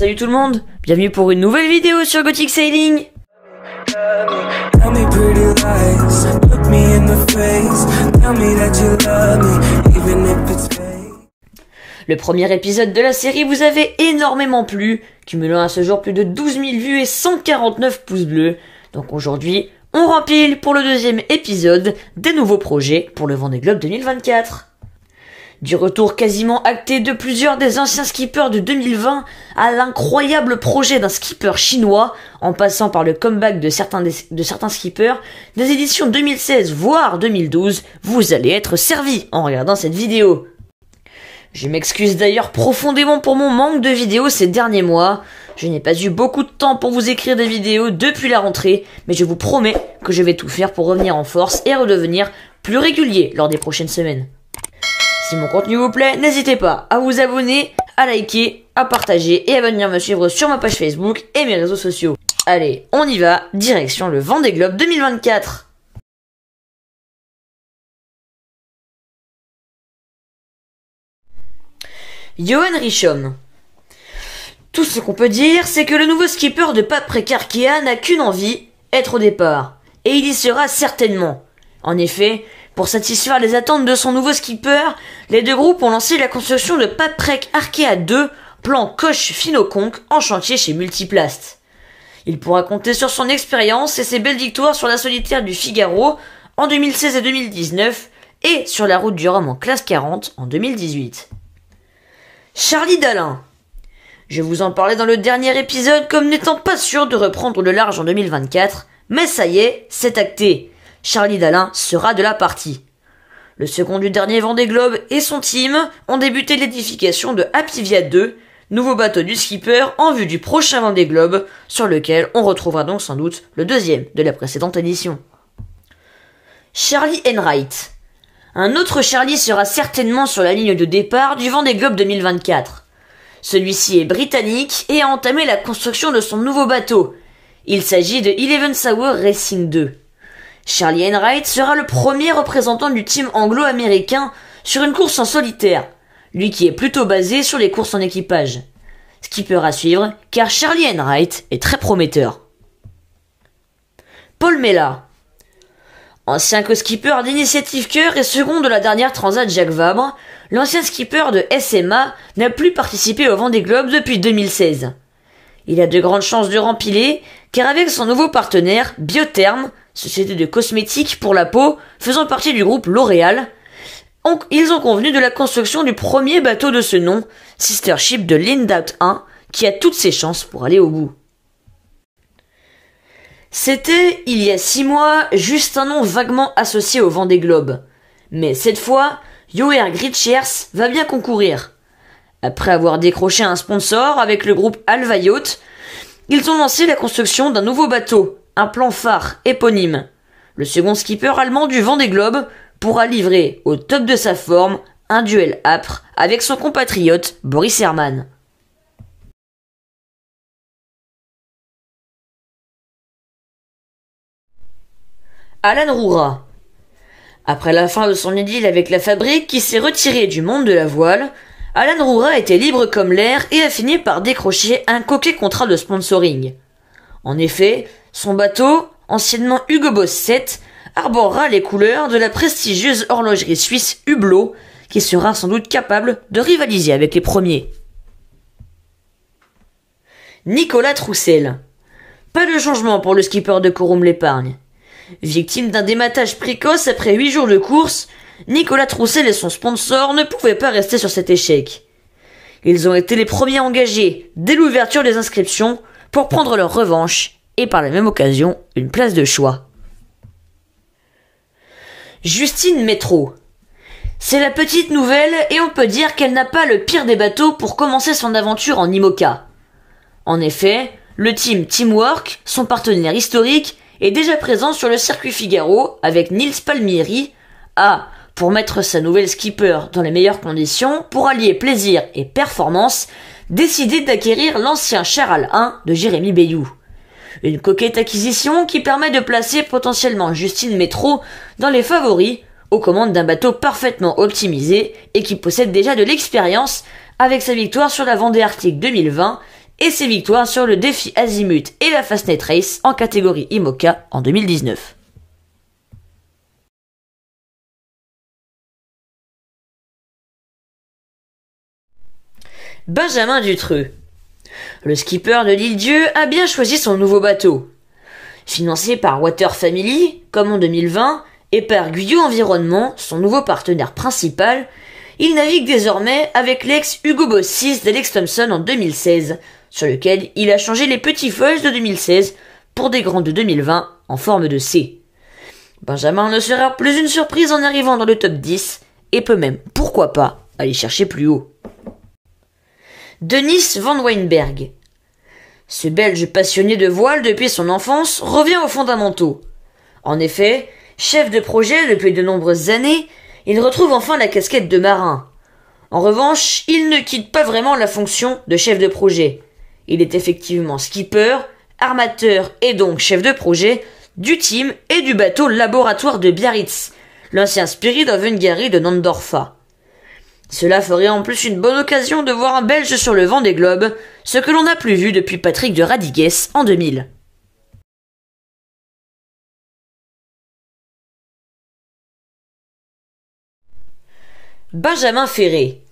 Salut tout le monde, bienvenue pour une nouvelle vidéo sur Gothic Sailing Le premier épisode de la série vous avait énormément plu, cumulant à ce jour plus de 12 000 vues et 149 pouces bleus. Donc aujourd'hui, on rempile pour le deuxième épisode des nouveaux projets pour le Vendée Globe 2024. Du retour quasiment acté de plusieurs des anciens skippers de 2020 à l'incroyable projet d'un skipper chinois, en passant par le comeback de certains, de certains skippers, des éditions 2016 voire 2012, vous allez être servi en regardant cette vidéo. Je m'excuse d'ailleurs profondément pour mon manque de vidéos ces derniers mois. Je n'ai pas eu beaucoup de temps pour vous écrire des vidéos depuis la rentrée, mais je vous promets que je vais tout faire pour revenir en force et redevenir plus régulier lors des prochaines semaines. Si mon contenu vous plaît, n'hésitez pas à vous abonner, à liker, à partager et à venir me suivre sur ma page Facebook et mes réseaux sociaux. Allez, on y va, direction le Vendée Globe 2024Johan Richomme. Tout ce qu'on peut dire, c'est que le nouveau skipper de Pape n'a qu'une envie, être au départ. Et il y sera certainement. En effet, pour satisfaire les attentes de son nouveau skipper, les deux groupes ont lancé la construction de Paprec Arkea 2, plan coche Finoconque, en chantier chez Multiplast. Il pourra compter sur son expérience et ses belles victoires sur la solitaire du Figaro en 2016 et 2019 et sur la route du Rhum en classe 40 en 2018. Charlie Dalin. Je vous en parlais dans le dernier épisode comme n'étant pas sûr de reprendre le large en 2024, mais ça y est, c'est acté. Charlie Dalin sera de la partie. Le second du dernier Vendée Globe et son team ont débuté l'édification de Happy 2, nouveau bateau du skipper en vue du prochain Vendée Globe, sur lequel on retrouvera donc sans doute le deuxième de la précédente édition. Charlie Enright. Un autre Charlie sera certainement sur la ligne de départ du Vendée Globe 2024. Celui-ci est britannique et a entamé la construction de son nouveau bateau. Il s'agit de Eleven Sour Racing 2. Charlie Enright sera le premier représentant du team anglo-américain sur une course en solitaire, lui qui est plutôt basé sur les courses en équipage. Skipper à suivre, car Charlie Enright est très prometteur. Paul Mella. Ancien co-skipper d'Initiative Cœur et second de la dernière Transat Jacques Vabre, l'ancien skipper de SMA n'a plus participé au Vendée Globe depuis 2016. Il a de grandes chances de rempiler, car avec son nouveau partenaire, Biotherm, société de cosmétiques pour la peau faisant partie du groupe L'Oréal, ils ont convenu de la construction du premier bateau de ce nom, Sister Ship de Lindout 1, qui a toutes ses chances pour aller au bout. C'était, il y a six mois, juste un nom vaguement associé au vent des globes. Mais cette fois, Joer Gritschers va bien concourir. Après avoir décroché un sponsor avec le groupe Alva Yacht, ils ont lancé la construction d'un nouveau bateau, un plan phare éponyme. Le second skipper allemand du Vent des Globe pourra livrer au top de sa forme un duel âpre avec son compatriote Boris Herman. Alan Roura. Après la fin de son idylle avec la fabrique qui s'est retirée du monde de la voile, Alan Roura était libre comme l'air et a fini par décrocher un coquet contrat de sponsoring. En effet, son bateau, anciennement Hugo Boss 7, arborera les couleurs de la prestigieuse horlogerie suisse Hublot, qui sera sans doute capable de rivaliser avec les premiers. Nicolas Troussel. Pas de changement pour le skipper de Corum l'épargne. Victime d'un dématage précoce après huit jours de course, Nicolas Troussel et son sponsor ne pouvaient pas rester sur cet échec. Ils ont été les premiers engagés dès l'ouverture des inscriptions pour prendre leur revanche et par la même occasion une place de choix. Justine Métro. C'est la petite nouvelle et on peut dire qu'elle n'a pas le pire des bateaux pour commencer son aventure en IMOCA. En effet, le team Teamwork, son partenaire historique, est déjà présent sur le circuit Figaro avec Nils Palmieri A pour mettre sa nouvelle skipper dans les meilleures conditions, pour allier plaisir et performance, décidé d'acquérir l'ancien Charal 1 de Jérémy Bayou. Une coquette acquisition qui permet de placer potentiellement Justine Métro dans les favoris, aux commandes d'un bateau parfaitement optimisé et qui possède déjà de l'expérience avec sa victoire sur la Vendée Arctique 2020 et ses victoires sur le défi Azimut et la Fastnet Race en catégorie IMOCA en 2019. Benjamin Dutreux. Le skipper de l'île Dieu a bien choisi son nouveau bateau. Financé par Water Family, comme en 2020, et par Guyot Environnement, son nouveau partenaire principal, il navigue désormais avec l'ex Hugo Boss 6 d'Alex Thompson en 2016, sur lequel il a changé les petits feuilles de 2016 pour des grands de 2020 en forme de C. Benjamin ne sera plus une surprise en arrivant dans le top 10 et peut même, pourquoi pas, aller chercher plus haut. Denis van Weinberg. Ce Belge passionné de voile depuis son enfance revient aux fondamentaux. En effet, chef de projet depuis de nombreuses années, il retrouve enfin la casquette de marin. En revanche, il ne quitte pas vraiment la fonction de chef de projet. Il est effectivement skipper, armateur et donc chef de projet du team et du bateau laboratoire de Biarritz, l'ancien Spirit of Hungary de Nandorfa. Cela ferait en plus une bonne occasion de voir un Belge sur le vent des globes, ce que l'on n'a plus vu depuis Patrick de Radigues en 2000. Benjamin Ferré.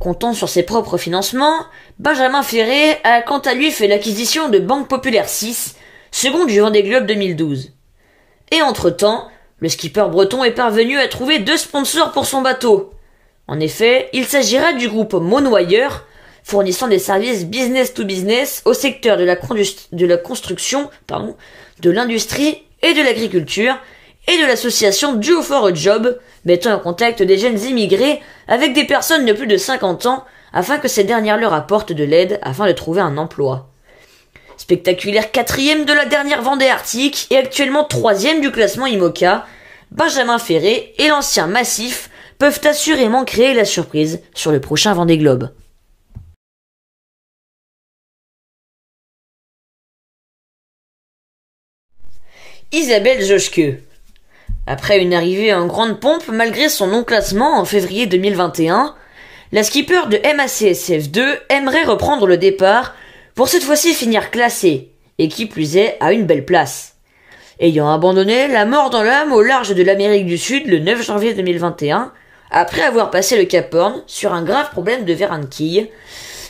Comptant sur ses propres financements, Benjamin Ferré a quant à lui fait l'acquisition de Banque Populaire 6, seconde du Vendée Globe 2012. Et entre-temps, le skipper breton est parvenu à trouver deux sponsors pour son bateau, en effet, il s'agira du groupe Monoyeur, fournissant des services business to business au secteur de la, construction, pardon, de l'industrie et de l'agriculture, et de l'association Duo for a Job, mettant en contact des jeunes immigrés avec des personnes de plus de 50 ans afin que ces dernières leur apportent de l'aide afin de trouver un emploi. Spectaculaire quatrième de la dernière Vendée Arctique et actuellement troisième du classement IMOCA, Benjamin Ferré est l'ancien massif peuvent assurément créer la surprise sur le prochain Vendée Globe. Isabelle Joschke. Après une arrivée en grande pompe malgré son non-classement en février 2021, la skipper de MACSF2 aimerait reprendre le départ pour cette fois-ci finir classée, et qui plus est à une belle place. Ayant abandonné la mort dans l'âme au large de l'Amérique du Sud le 9 janvier 2021, après avoir passé le Cap Horn sur un grave problème de verranquille,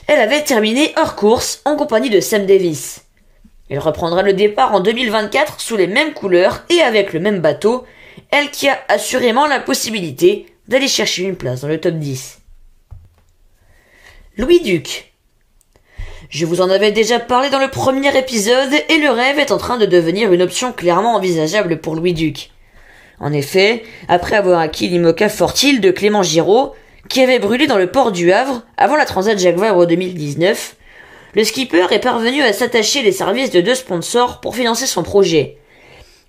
elle avait terminé hors course en compagnie de Sam Davis. Elle reprendra le départ en 2024 sous les mêmes couleurs et avec le même bateau, elle qui a assurément la possibilité d'aller chercher une place dans le top 10. Louis Duc. Je vous en avais déjà parlé dans le premier épisode et le rêve est en train de devenir une option clairement envisageable pour Louis Duc. En effet, après avoir acquis l'IMOCA Fortile de Clément Giraud, qui avait brûlé dans le port du Havre avant la Transat Jacques Vabre 2019, le skipper est parvenu à s'attacher les services de deux sponsors pour financer son projet.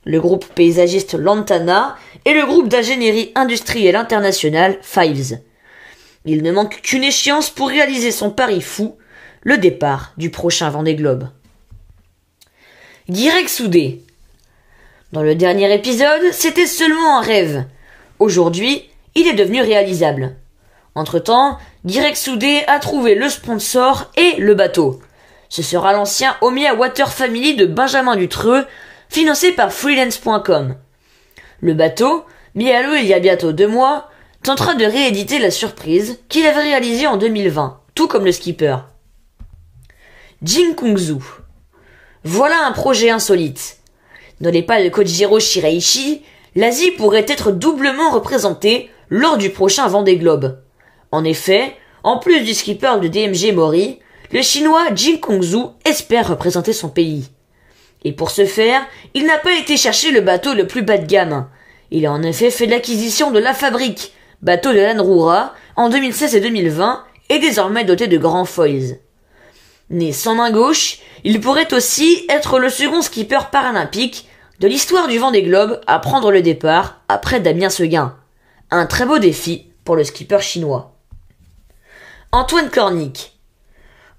Le groupe paysagiste Lantana et le groupe d'ingénierie industrielle internationale Fives. Il ne manque qu'une échéance pour réaliser son pari fou, le départ du prochain Vendée Globe. Guirec Soudé, dans le dernier épisode, c'était seulement un rêve. Aujourd'hui, il est devenu réalisable. Entre-temps, Direct Soudé a trouvé le sponsor et le bateau. Ce sera l'ancien Omia Water Family de Benjamin Dutreux, financé par freelance.com. Le bateau, mis à l'eau il y a bientôt deux mois, tentera de rééditer la surprise qu'il avait réalisée en 2020, tout comme le skipper. Kung Zu Voilà un projet insolite. Dans les pas de Kojiro Shiraishi, l'Asie pourrait être doublement représentée lors du prochain Vendée Globe. En effet, en plus du skipper de DMG Mori, le chinois Jin Kongzhu espère représenter son pays. Et pour ce faire, il n'a pas été chercher le bateau le plus bas de gamme. Il a en effet fait l'acquisition de la fabrique, bateau de l'Anrura, en 2016 et 2020, et désormais doté de grands foils. Né sans main gauche, il pourrait aussi être le second skipper paralympique de l'histoire du vent des globes à prendre le départ après Damien Seguin. Un très beau défi pour le skipper chinois. Antoine Cornic.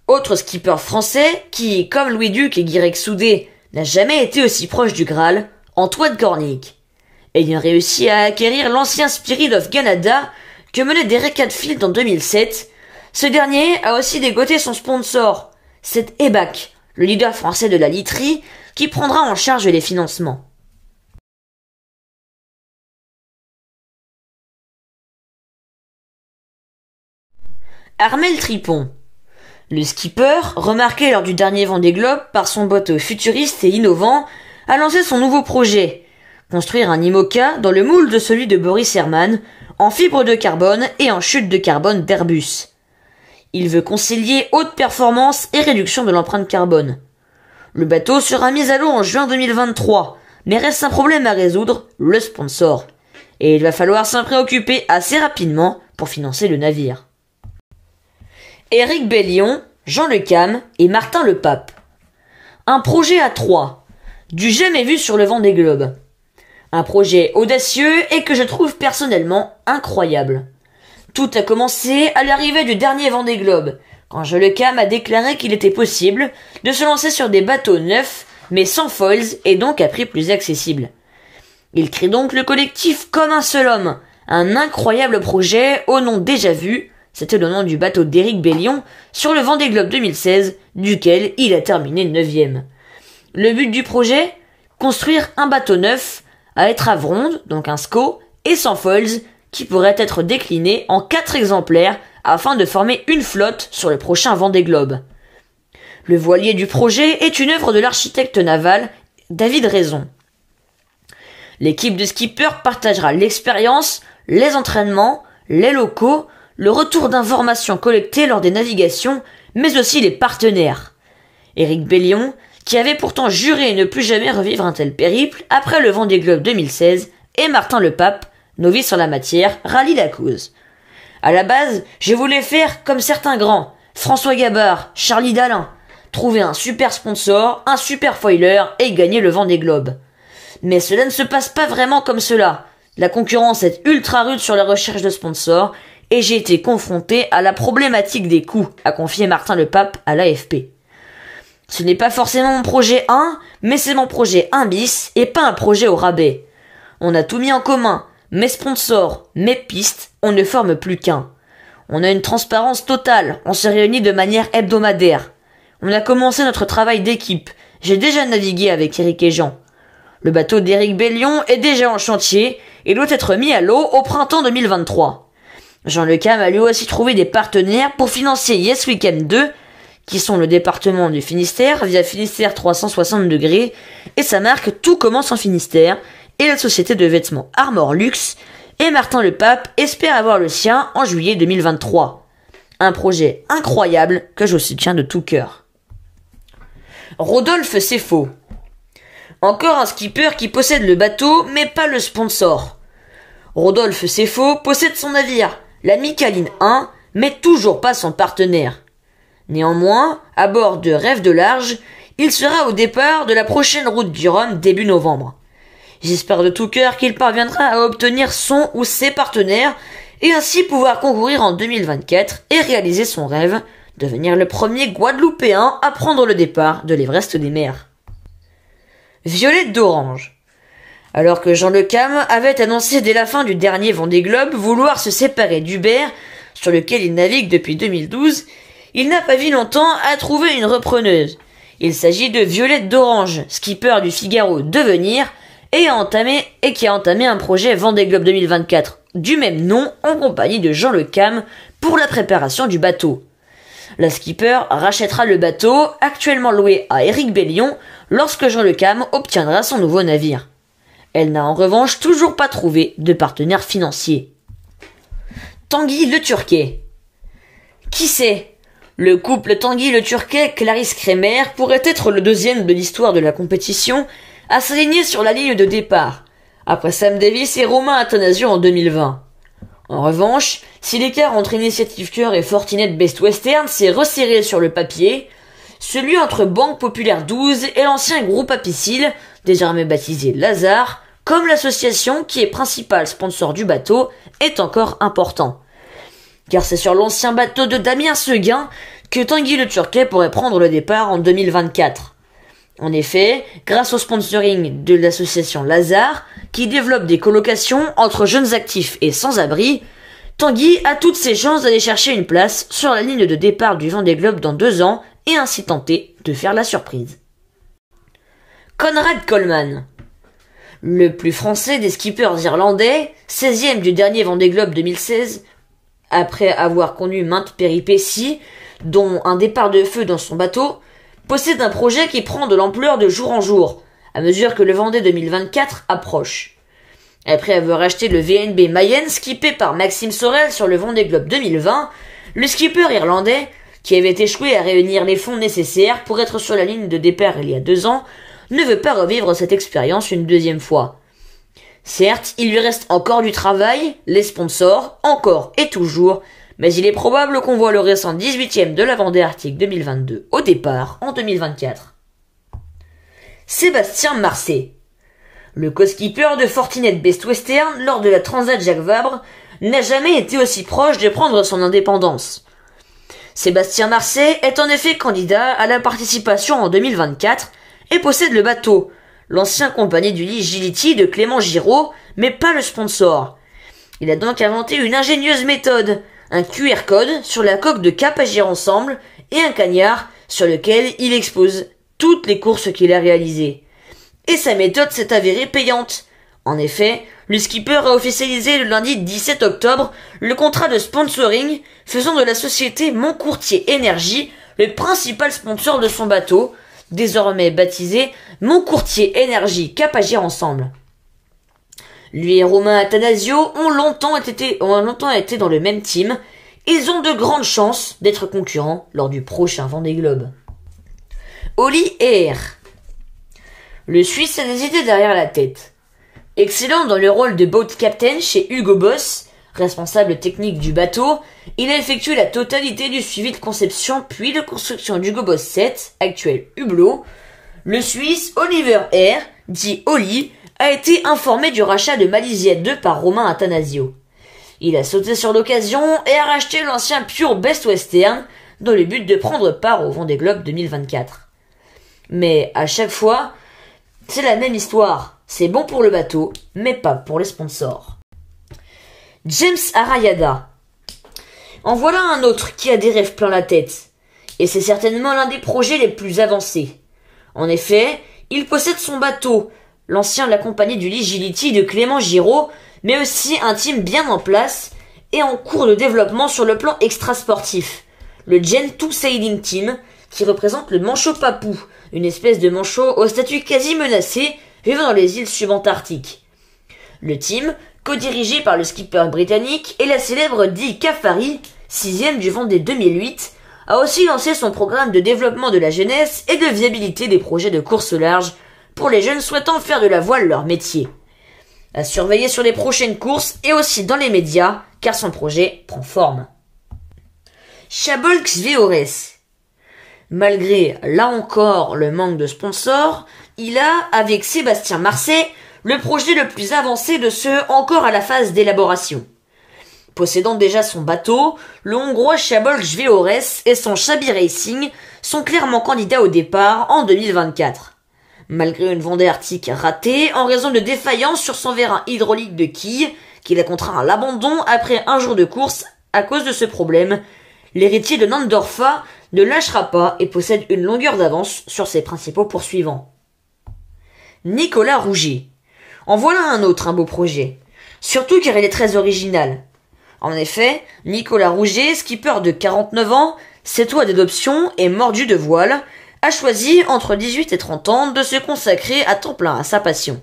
Autre skipper français qui, comme Louis Duc et Guirec Soudé, n'a jamais été aussi proche du Graal, Antoine Cornic. Ayant réussi à acquérir l'ancien Spirit of Canada que menait Derek Adfield en 2007, ce dernier a aussi dégoté son sponsor, c'est EBAC, le leader français de la literie, qui prendra en charge les financements. Armel Tripon. Le skipper, remarqué lors du dernier vent des globes par son bateau futuriste et innovant, a lancé son nouveau projet. Construire un IMOCA dans le moule de celui de Boris Herman, en fibre de carbone et en chute de carbone d'Airbus. Il veut concilier haute performance et réduction de l'empreinte carbone. Le bateau sera mis à l'eau en juin 2023, mais reste un problème à résoudre, le sponsor. Et il va falloir s'en préoccuper assez rapidement pour financer le navire. Eric Bellion, Jean Le Cam et Martin Le Pape. Un projet à trois, du jamais vu sur le vent des globes. Un projet audacieux et que je trouve personnellement incroyable. Tout a commencé à l'arrivée du dernier Vendée Globe, quand Jolekam a déclaré qu'il était possible de se lancer sur des bateaux neufs, mais sans foils et donc à prix plus accessible. Il crée donc le collectif comme un seul homme, un incroyable projet au nom déjà vu, c'était le nom du bateau d'Éric Bellion, sur le Vendée Globe 2016, duquel il a terminé neuvième. Le but du projet Construire un bateau neuf, à être à Vronde, donc un SCO, et sans foils, qui pourrait être décliné en quatre exemplaires afin de former une flotte sur le prochain Vendée Globe. Le voilier du projet est une œuvre de l'architecte naval David Raison. L'équipe de skippers partagera l'expérience, les entraînements, les locaux, le retour d'informations collectées lors des navigations, mais aussi les partenaires. Éric Bellion, qui avait pourtant juré ne plus jamais revivre un tel périple après le Vendée Globe 2016, et Martin Le Pape, novice en la matière, rallie la cause. À la base, je voulais faire comme certains grands, François Gabard, Charlie Dalin, trouver un super sponsor, un super foiler et gagner le vent des globes. Mais cela ne se passe pas vraiment comme cela. La concurrence est ultra rude sur la recherche de sponsors et j'ai été confronté à la problématique des coûts, a confié Martin Le Pape à l'AFP. Ce n'est pas forcément mon projet 1, mais c'est mon projet 1 bis et pas un projet au rabais. On a tout mis en commun mes sponsors, mes pistes, on ne forme plus qu'un. On a une transparence totale, on se réunit de manière hebdomadaire. On a commencé notre travail d'équipe. J'ai déjà navigué avec Eric et Jean. Le bateau d'Eric Bellion est déjà en chantier et doit être mis à l'eau au printemps 2023. Jean Lecam a lui aussi trouvé des partenaires pour financer Yes Weekend 2, qui sont le département du Finistère via Finistère 360 degrés, et sa marque Tout commence en Finistère, et la société de vêtements Armor Luxe, et Martin Le Pape espère avoir le sien en juillet 2023. Un projet incroyable que je soutiens de tout cœur. Rodolphe faux. Encore un skipper qui possède le bateau, mais pas le sponsor. Rodolphe faux possède son navire, la Micaline 1, mais toujours pas son partenaire. Néanmoins, à bord de Rêve de Large, il sera au départ de la prochaine route du Rhum début novembre. J'espère de tout cœur qu'il parviendra à obtenir son ou ses partenaires et ainsi pouvoir concourir en 2024 et réaliser son rêve, devenir le premier Guadeloupéen à prendre le départ de l'Everest des mers. Violette d'Orange. Alors que Jean Le Cam avait annoncé dès la fin du dernier Vendée Globe vouloir se séparer d'Hubert, sur lequel il navigue depuis 2012, il n'a pas vu longtemps à trouver une repreneuse. Il s'agit de Violette d'Orange, skipper du Figaro Devenir, et, entamé, et qui a entamé un projet Vendée Globe 2024 du même nom en compagnie de Jean Le Cam pour la préparation du bateau. La skipper rachètera le bateau actuellement loué à Éric Bellion lorsque Jean Le Cam obtiendra son nouveau navire. Elle n'a en revanche toujours pas trouvé de partenaire financier. Tanguy le Turquet. Qui sait Le couple Tanguy le Turquet Clarisse Kremer pourrait être le deuxième de l'histoire de la compétition à s'aligner sur la ligne de départ, après Sam Davis et Romain Athanasio en 2020. En revanche, si l'écart entre Initiative Cœur et Fortinet Best Western s'est resserré sur le papier, celui entre Banque Populaire 12 et l'ancien groupe Apicil, désormais baptisé Lazare, comme l'association qui est principal sponsor du bateau, est encore important. Car c'est sur l'ancien bateau de Damien Seguin que Tanguy le Turquet pourrait prendre le départ en 2024. En effet, grâce au sponsoring de l'association Lazare, qui développe des colocations entre jeunes actifs et sans-abri, Tanguy a toutes ses chances d'aller chercher une place sur la ligne de départ du Vendée Globe dans deux ans et ainsi tenter de faire la surprise. Conrad Coleman Le plus français des skippers irlandais, 16e du dernier Vendée Globe 2016, après avoir connu maintes péripéties, dont un départ de feu dans son bateau, possède un projet qui prend de l'ampleur de jour en jour, à mesure que le Vendée 2024 approche. Après avoir acheté le VNB Mayenne skippé par Maxime Sorel sur le Vendée Globe 2020, le skipper irlandais, qui avait échoué à réunir les fonds nécessaires pour être sur la ligne de départ il y a deux ans, ne veut pas revivre cette expérience une deuxième fois. Certes, il lui reste encore du travail, les sponsors, encore et toujours, mais il est probable qu'on voit le récent 18 ème de la Vendée Arctique 2022 au départ en 2024. Sébastien Marseille Le co de Fortinet Best Western lors de la Transat Jacques Vabre n'a jamais été aussi proche de prendre son indépendance. Sébastien Marseille est en effet candidat à la participation en 2024 et possède le bateau, l'ancien compagnie du lit de Clément Giraud, mais pas le sponsor. Il a donc inventé une ingénieuse méthode, un QR code sur la coque de Cap Agir Ensemble et un cagnard sur lequel il expose toutes les courses qu'il a réalisées. Et sa méthode s'est avérée payante. En effet, le skipper a officialisé le lundi 17 octobre le contrat de sponsoring faisant de la société Mon Énergie le principal sponsor de son bateau, désormais baptisé Mon Courtier Énergie Cap Agir Ensemble. Lui et Romain Atanasio ont longtemps été, dans le même team. Ils ont de grandes chances d'être concurrents lors du prochain Vendée Globe. Oli R Le Suisse a des idées derrière la tête. Excellent dans le rôle de boat captain chez Hugo Boss, responsable technique du bateau, il a effectué la totalité du suivi de conception puis de construction d'Hugo Boss 7, actuel Hublot. Le Suisse Oliver Air, dit Oli, a été informé du rachat de Malizia 2 par Romain Athanasio. Il a sauté sur l'occasion et a racheté l'ancien Pure Best Western dans le but de prendre part au Vendée Globe 2024. Mais à chaque fois, c'est la même histoire. C'est bon pour le bateau, mais pas pour les sponsors. James Arayada. En voilà un autre qui a des rêves plein la tête. Et c'est certainement l'un des projets les plus avancés. En effet, il possède son bateau, L'ancien de la compagnie du Ligility de Clément Giraud, mais aussi un team bien en place et en cours de développement sur le plan extrasportif. Le Gen 2 Sailing Team, qui représente le manchot papou, une espèce de manchot au statut quasi menacé vivant dans les îles subantarctiques. Le team, co-dirigé par le skipper britannique et la célèbre Dee Cafari, sixième du des 2008, a aussi lancé son programme de développement de la jeunesse et de viabilité des projets de course large pour les jeunes souhaitant faire de la voile leur métier. À surveiller sur les prochaines courses et aussi dans les médias, car son projet prend forme. Chabolx Sveores Malgré, là encore, le manque de sponsors, il a, avec Sébastien Marseille, le projet le plus avancé de ceux encore à la phase d'élaboration. Possédant déjà son bateau, le Hongrois Chabolx Veores et son Chabi Racing sont clairement candidats au départ en 2024 malgré une vendée arctique ratée, en raison de défaillance sur son vérin hydraulique de quille, qui l'a contraint à l'abandon après un jour de course à cause de ce problème. L'héritier de Nandorfa ne lâchera pas et possède une longueur d'avance sur ses principaux poursuivants. Nicolas Rouget En voilà un autre, un beau projet. Surtout car il est très original. En effet, Nicolas Rouget, skipper de 49 ans, s'étoie d'adoption et mordu de voile, a choisi, entre 18 et 30 ans, de se consacrer à temps plein à sa passion.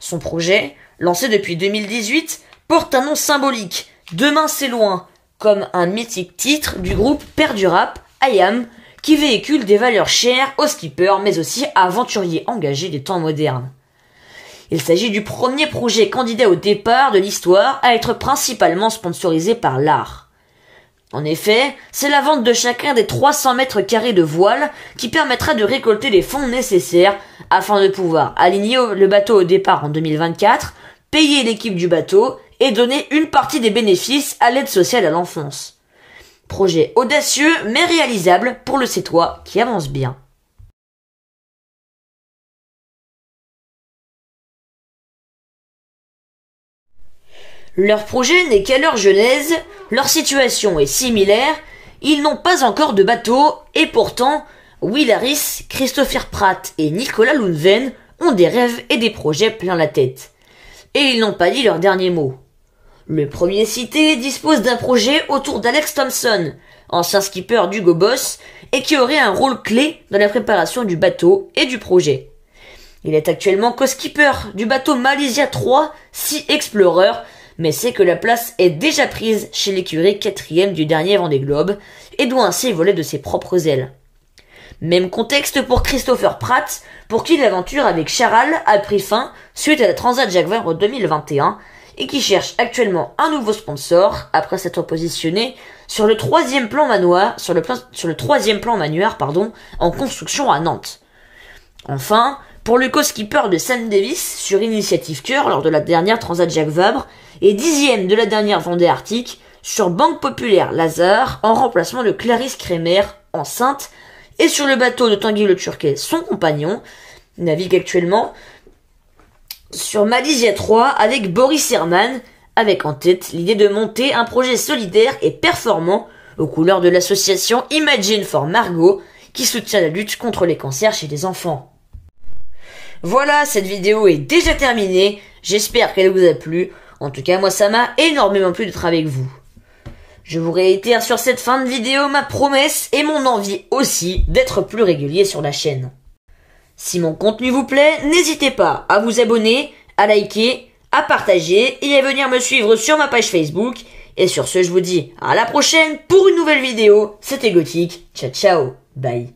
Son projet, lancé depuis 2018, porte un nom symbolique, Demain c'est loin, comme un mythique titre du groupe Père du Rap, IAM, qui véhicule des valeurs chères aux skippers mais aussi à aventuriers engagés des temps modernes. Il s'agit du premier projet candidat au départ de l'histoire à être principalement sponsorisé par l'art. En effet, c'est la vente de chacun des 300 mètres carrés de voile qui permettra de récolter les fonds nécessaires afin de pouvoir aligner le bateau au départ en 2024, payer l'équipe du bateau et donner une partie des bénéfices à l'aide sociale à l'enfance. Projet audacieux mais réalisable pour le CETOI qui avance bien. Leur projet n'est qu'à leur genèse, leur situation est similaire, ils n'ont pas encore de bateau, et pourtant, Will Harris, Christopher Pratt et Nicolas Lundven ont des rêves et des projets plein la tête. Et ils n'ont pas dit leur dernier mot. Le premier cité dispose d'un projet autour d'Alex Thompson, ancien skipper du Boss, et qui aurait un rôle clé dans la préparation du bateau et du projet. Il est actuellement co-skipper du bateau Malaysia 3 Sea Explorer mais c'est que la place est déjà prise chez l'écurie quatrième du dernier des Globe, et doit ainsi voler de ses propres ailes. Même contexte pour Christopher Pratt, pour qui l'aventure avec Charal a pris fin suite à la Transat Jaguar en 2021, et qui cherche actuellement un nouveau sponsor après s'être positionné sur le troisième plan manoir, sur le, sur le troisième plan manuaire, pardon, en construction à Nantes. Enfin, pour le co-skipper de Sam Davis sur Initiative Cœur lors de la dernière Transat Jacques Vabre et dixième de la dernière Vendée Arctique sur Banque Populaire Lazare en remplacement de Clarisse Kremer, enceinte, et sur le bateau de Tanguy Le Turquet, son compagnon, navigue actuellement sur Malaysia 3 avec Boris Herman, avec en tête l'idée de monter un projet solidaire et performant aux couleurs de l'association Imagine for Margot qui soutient la lutte contre les cancers chez les enfants. Voilà, cette vidéo est déjà terminée. J'espère qu'elle vous a plu. En tout cas, moi, ça m'a énormément plu d'être avec vous. Je vous réitère sur cette fin de vidéo ma promesse et mon envie aussi d'être plus régulier sur la chaîne. Si mon contenu vous plaît, n'hésitez pas à vous abonner, à liker, à partager et à venir me suivre sur ma page Facebook. Et sur ce, je vous dis à la prochaine pour une nouvelle vidéo. C'était Gothic. Ciao ciao. Bye.